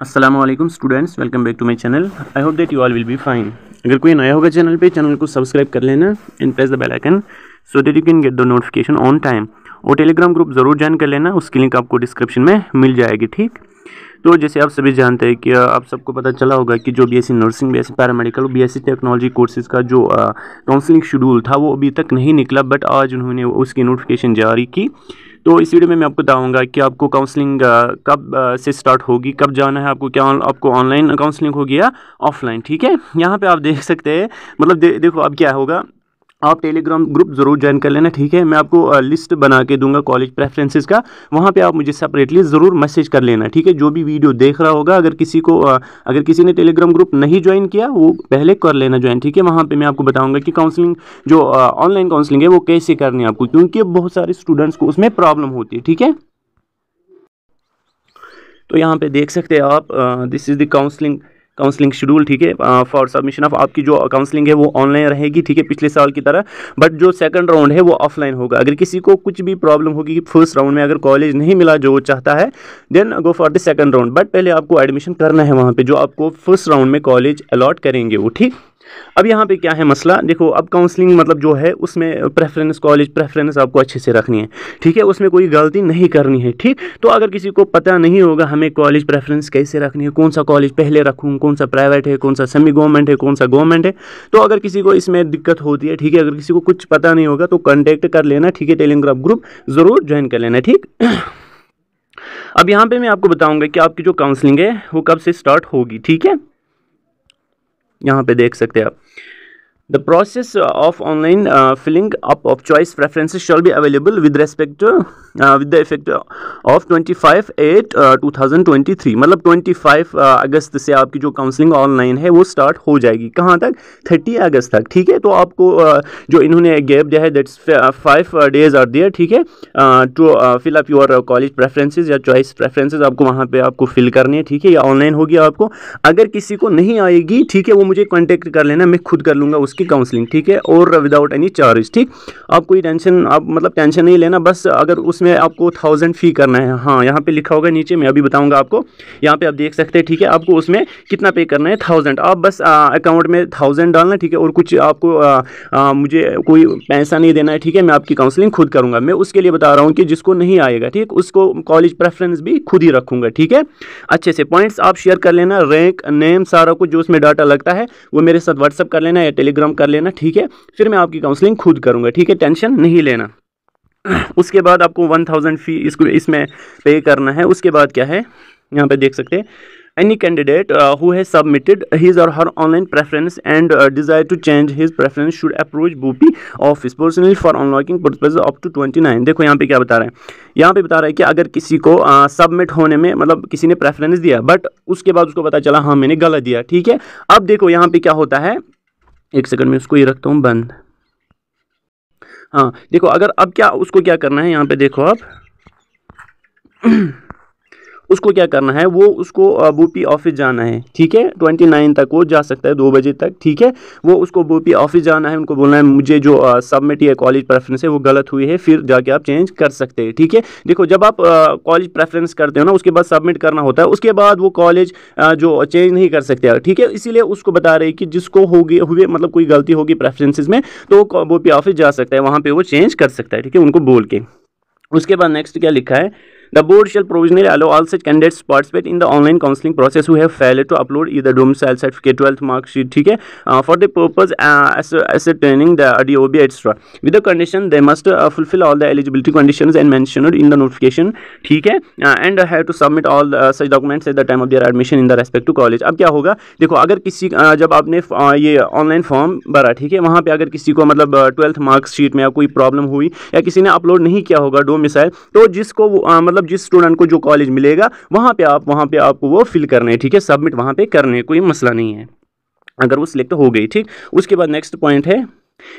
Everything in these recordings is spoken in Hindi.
Aslam students welcome back to my channel I hope that you all will be fine अगर कोई नया होगा चैनल पे चैनल को सब्सक्राइब कर लेना in press the bell icon so that you can get the notification on time और टेलीग्राम ग्रुप ज़रूर ज्वाइन कर लेना उसकी लिंक आपको डिस्क्रिप्शन में मिल जाएगी ठीक तो जैसे आप सभी जानते हैं कि आप सबको पता चला होगा कि जो BSc nursing BSc paramedical S BSc technology courses का जो काउंसलिंग शेड्यूल था वो अभी तक नहीं निकला बट आज उन्होंने उसकी नोटिफिकेशन जारी की तो इस वीडियो में मैं आपको बताऊँगा कि आपको काउंसलिंग कब से स्टार्ट होगी कब जाना है आपको क्या आपको ऑनलाइन काउंसलिंग होगी या ऑफलाइन ठीक है यहाँ पर आप देख सकते हैं मतलब दे, देखो अब क्या होगा आप टेलीग्राम ग्रुप ज़रूर ज्वाइन कर लेना ठीक है मैं आपको लिस्ट बना के दूंगा कॉलेज प्रेफरेंसेस का वहाँ पे आप मुझे सेपरेटली ज़रूर मैसेज कर लेना ठीक है जो भी वीडियो देख रहा होगा अगर किसी को अगर किसी ने टेलीग्राम ग्रुप नहीं ज्वाइन किया वो पहले कर लेना ज्वाइन ठीक है वहाँ पर मैं आपको बताऊँगा कि काउंसलिंग जो ऑनलाइन काउंसलिंग है वो कैसे करनी है आपको क्योंकि बहुत सारे स्टूडेंट्स को उसमें प्रॉब्लम होती है ठीक है तो यहाँ पर देख सकते हैं आप this is the counselling counselling schedule ठीक है फॉर सबमिशन ऑफ आपकी जो काउंसलिंग है वो ऑनलाइन रहेगी ठीक है पिछले साल की तरह बट जो सेकंड राउंड है वो ऑफलाइन होगा अगर किसी को कुछ भी प्रॉब्लम होगी कि फर्स्ट राउंड में अगर कॉलेज नहीं मिला जो चाहता है then go for the second round but पहले आपको एडमिशन करना है वहाँ पर जो आपको फर्स्ट राउंड में कॉलेज अलॉट करेंगे वो ठीक अब यहाँ पे क्या है मसला देखो अब काउंसलिंग मतलब जो है उसमें प्रेफरेंस कॉलेज प्रेफरेंस आपको अच्छे से रखनी है ठीक है उसमें कोई गलती नहीं करनी है ठीक तो अगर किसी को पता नहीं होगा हमें कॉलेज प्रेफरेंस कैसे रखनी है कौन सा कॉलेज पहले रखूँ कौन सा प्राइवेट है कौन सा सेमी गवर्नमेंट है कौन सा गवर्नमेंट है तो अगर किसी को इसमें दिक्कत होती है ठीक है अगर किसी को कुछ पता नहीं होगा तो कॉन्टैक्ट कर लेना ठीक है टेलीग्राफ ग्रुप ज़रूर ज्वाइन कर लेना ठीक अब यहाँ पे मैं आपको बताऊंगा कि आपकी जो काउंसलिंग है वो कब से स्टार्ट होगी ठीक है यहाँ पे देख सकते हैं आप the process uh, of online uh, filling up of choice preferences shall be available with respect to uh, with the effect uh, of 25 8 uh, 2023 मतलब 25 uh, अगस्त से आपकी जो काउंसलिंग ऑनलाइन है वो स्टार्ट हो जाएगी कहाँ तक 30 अगस्त तक ठीक है तो आपको uh, जो इन्होंने गैप दिया है that's five days are there ठीक है to fill up your college preferences या चॉइस प्रेफरेंसेज आपको वहाँ पे आपको फिल करनी है ठीक है या ऑनलाइन होगी आपको अगर किसी को नहीं आएगी ठीक है वो मुझे कॉन्टेक्ट कर लेना मैं खुद कर लूँगा उस उसकी काउंसलिंग ठीक है और विदाउट एनी चार्ज ठीक आप कोई टेंशन आप मतलब टेंशन नहीं लेना बस अगर उसमें आपको थाउजेंड फ़ी करना है हाँ यहाँ पे लिखा होगा नीचे मैं अभी बताऊँगा आपको यहाँ पे आप देख सकते हैं ठीक है आपको उसमें कितना पे करना है थाउजेंड आप बस अकाउंट में थाउजेंड डालना ठीक है और कुछ आपको आ, आ, मुझे कोई पैसा नहीं देना है ठीक है मैं आपकी काउंसलिंग खुद करूँगा मैं उसके लिए बता रहा हूँ कि जिसको नहीं आएगा ठीक उसको कॉलेज प्रेफरेंस भी खुद ही रखूँगा ठीक है अच्छे से पॉइंट्स आप शेयर कर लेना रैंक नेम सारा कुछ जो उसमें डाटा लगता है वो मेरे साथ व्हाट्सअप कर लेना या टेलीग्राम प्रोग्राम कर लेना ठीक है फिर मैं आपकी काउंसलिंग खुद करूँगा ठीक है टेंशन नहीं लेना उसके बाद आपको वन थाउजेंड फी इसको इसमें पे करना है उसके बाद क्या है यहाँ पे देख सकते हैं any candidate who has submitted his और her online preference and desire to change his preference should approach BOPEE office personally for unlocking up to twenty nine देखो यहाँ पे क्या बता रहा है यहाँ पे बता रहा है कि अगर किसी को सबमिट uh, होने में मतलब किसी ने प्रेफरेंस दिया बट उसके बाद उसको पता चला हाँ मैंने गलत दिया ठीक है अब देखो यहाँ पे क्या होता है एक सेकंड में उसको ये रखता हूँ बंद हाँ देखो अगर अब क्या उसको क्या करना है यहाँ पे देखो आप उसको क्या करना है वो उसको बूपी ऑफिस जाना है ठीक है ट्वेंटी नाइन तक वो जा सकता है दो बजे तक ठीक है वो उसको बूपी ऑफिस जाना है उनको बोलना है मुझे जो सबमिट या कॉलेज प्रेफरेंस है वो गलत हुई है फिर जाके आप चेंज कर सकते हैं ठीक है देखो जब आप कॉलेज प्रेफरेंस करते हो ना उसके बाद सबमिट करना होता है उसके बाद वो कॉलेज जो चेंज नहीं कर सकते ठीक है इसीलिए उसको बता रहे कि जिसको होगी हुए मतलब कोई गलती होगी प्रेफरेंसेज में तो वो बूपी ऑफिस जा सकता है वहाँ पर वो चेंज कर सकता है ठीक है उनको बोल के उसके बाद नेक्स्ट क्या लिखा है The board shall provisionally allow all such candidates participate in the online counseling process who have failed to upload either domicile certificate, 12th mark sheet, ठीक है, uh, for the purpose uh, as ascertaining the DOB etc. With the condition they must uh, fulfill all the eligibility conditions and mentioned in the notification, ठीक है, uh, and uh, have to submit all uh, such documents at the time of their admission in the respective college. अब क्या होगा? देखो अगर किसी uh, जब आपने uh, ये ऑनलाइन फॉर्म भरा, ठीक है, वहाँ पे अगर किसी को मतलब ट्वेल्थ मार्क्स शीट में कोई प्रॉब्लम हुई या किसी ने अपलोड नहीं किया होगा डोमिसाइल तो जिसको uh, मतलब मतलब जिस स्टूडेंट को जो कॉलेज मिलेगा वहाँ पर आप वहाँ पर आपको वो फिल करना है ठीक है सबमिट वहाँ पर करने कोई मसला नहीं है अगर वो सिलेक्ट हो गई ठीक उसके बाद नेक्स्ट पॉइंट है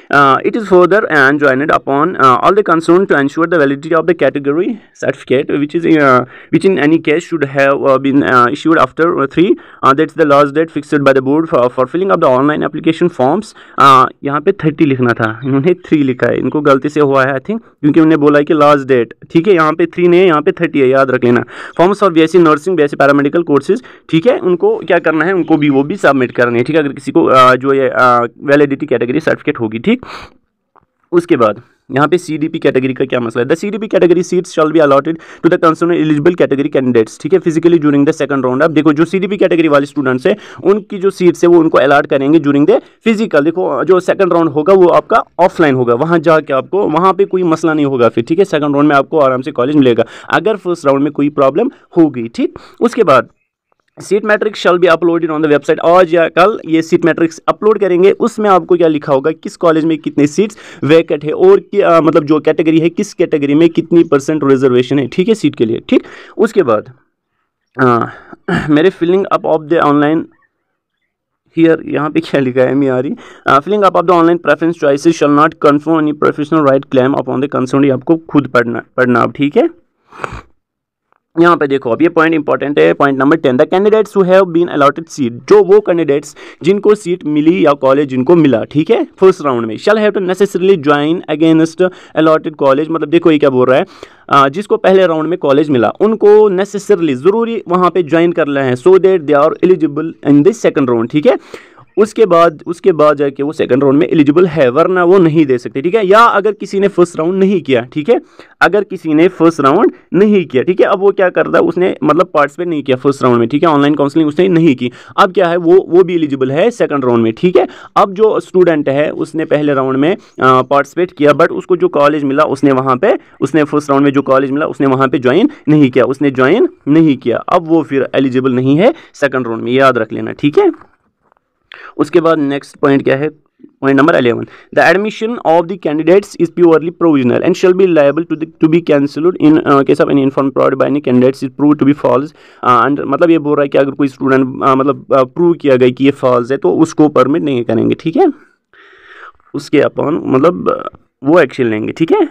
Uh, it is further enjoined upon uh, all the concerned to ensure the validity of the category certificate which is uh, which in any case should have uh, been uh, issued after uh, three. Uh, that's the last date fixed by the board for, for filling up the online application forms यहाँ पे 30 लिखना था इन्होंने 3 लिखा है इनको गलती से हुआ है I think क्योंकि उन्होंने बोला है कि last date ठीक है यहाँ पे 3 नहीं है यहाँ पे 30 है याद रख लेना forms for B.Sc nursing BSc paramedical courses ठीक है उनको क्या करना है उनको भी वो भी सबमिट करनी है ठीक है अगर किसी को जो ये validity category certificate हो होगी ठीक उसके बाद यहाँ पे सीडीपी कैटेगरी का क्या मसला है the P category seats shall be allotted to the concern eligible category candidates ठीक है physically during the second round अब देखो जो सीडीपी कैटेगरी वाले स्टूडेंट्स हैं उनकी जो सीट्स है वो उनको अलॉट करेंगे ज्यूरिंग द फिजिकल देखो जो सेकंड राउंड होगा वो आपका ऑफलाइन होगा वहाँ जाके आपको वहाँ पर कोई मसला नहीं होगा फिर ठीक है सेकंड राउंड में आपको आराम से कॉलेज मिलेगा अगर फर्स्ट राउंड में कोई प्रॉब्लम होगी ठीक उसके बाद सीट मैट्रिक्स शल भी अपलोडेड ऑन द वेबसाइट आज या कल ये सीट मैट्रिक्स अपलोड करेंगे उसमें आपको क्या लिखा होगा किस कॉलेज में कितने सीट्स वैकेट है और आ, मतलब जो कैटेगरी है किस कैटेगरी में कितनी परसेंट रिजर्वेशन है ठीक है सीट के लिए ठीक उसके बाद आ, मेरे filling up of the online here यहाँ पे क्या लिखा है एम आ रही filling up of the online preference choices shall not confirm any professional right claim upon the concern आपको खुद पढ़ना पढ़ना आप ठीक है यहाँ पे देखो अब ये पॉइंट इंपॉर्टेंट है point number ten the candidates who have been allotted seat जो वो कैंडिडेट्स जिनको सीट मिली या कॉलेज जिनको मिला ठीक है फर्स्ट राउंड में shall have to necessarily join against allotted college मतलब देखो ये क्या बोल रहा है आ, जिसको पहले राउंड में कॉलेज मिला उनको नेसेसरली ज़रूरी वहाँ पे ज्वाइन कर रहे हैं so that they are eligible in this second round ठीक है उसके बाद उसके बाद जाके वो सेकंड राउंड में एलिजिबल है वरना वो नहीं दे सकते ठीक है या अगर किसी ने फर्स्ट राउंड नहीं किया ठीक है अगर किसी ने फर्स्ट राउंड नहीं किया ठीक है अब वो क्या करता है उसने मतलब पार्टिसिपेट नहीं किया फर्स्ट राउंड में ठीक है ऑनलाइन काउंसलिंग उसने नहीं की अब क्या है वो वो भी एलिजिबल है सेकंड राउंड में ठीक है अब जो स्टूडेंट है उसने पहले राउंड में पार्टिसिपेट किया बट उसको जो कॉलेज मिला उसने वहाँ पर उसने फर्स्ट राउंड में जो कॉलेज मिला उसने वहाँ पर ज्वाइन नहीं किया उसने ज्वाइन नहीं किया अब वो फिर एलिजिबल नहीं है सेकंड राउंड में याद रख लेना ठीक है उसके बाद नेक्स्ट पॉइंट क्या है point number eleven the admission of the candidates is purely provisional and shall be liable to to be cancelled in case of an inform provide by any candidates is prove to be false and मतलब ये बोल रहा है कि अगर कोई स्टूडेंट uh, मतलब प्रूव uh, किया गया कि ये फॉल्स है तो उसको परमिट नहीं करेंगे ठीक है उसके अपॉन मतलब uh, वो एक्शन लेंगे ठीक है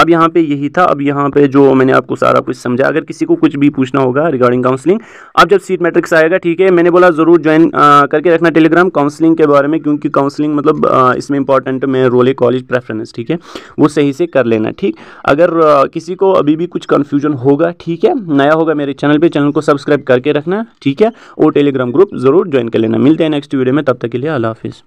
अब यहाँ पे यही था अब यहाँ पे जो मैंने आपको सारा कुछ समझा अगर किसी को कुछ भी पूछना होगा रिगार्डिंग काउंसलिंग अब जब सीट मैट्रिक्स आएगा ठीक है मैंने बोला ज़रूर ज्वाइन करके रखना टेलीग्राम काउंसलिंग के बारे में क्योंकि काउंसलिंग मतलब आ, इसमें इंपॉर्टेंट मैं रोल है कॉलेज प्रेफरेंस ठीक है वो सही से कर लेना ठीक अगर आ, किसी को अभी भी कुछ कन्फ्यूजन होगा ठीक है नया होगा मेरे चैनल पर चैनल को सब्सक्राइब करके रखना ठीक है और टेलीग्राम ग्रुप ज़रूर ज्वाइन कर लेना मिलते हैं नेक्स्ट वीडियो में तब तक के लिए अला हाफिज़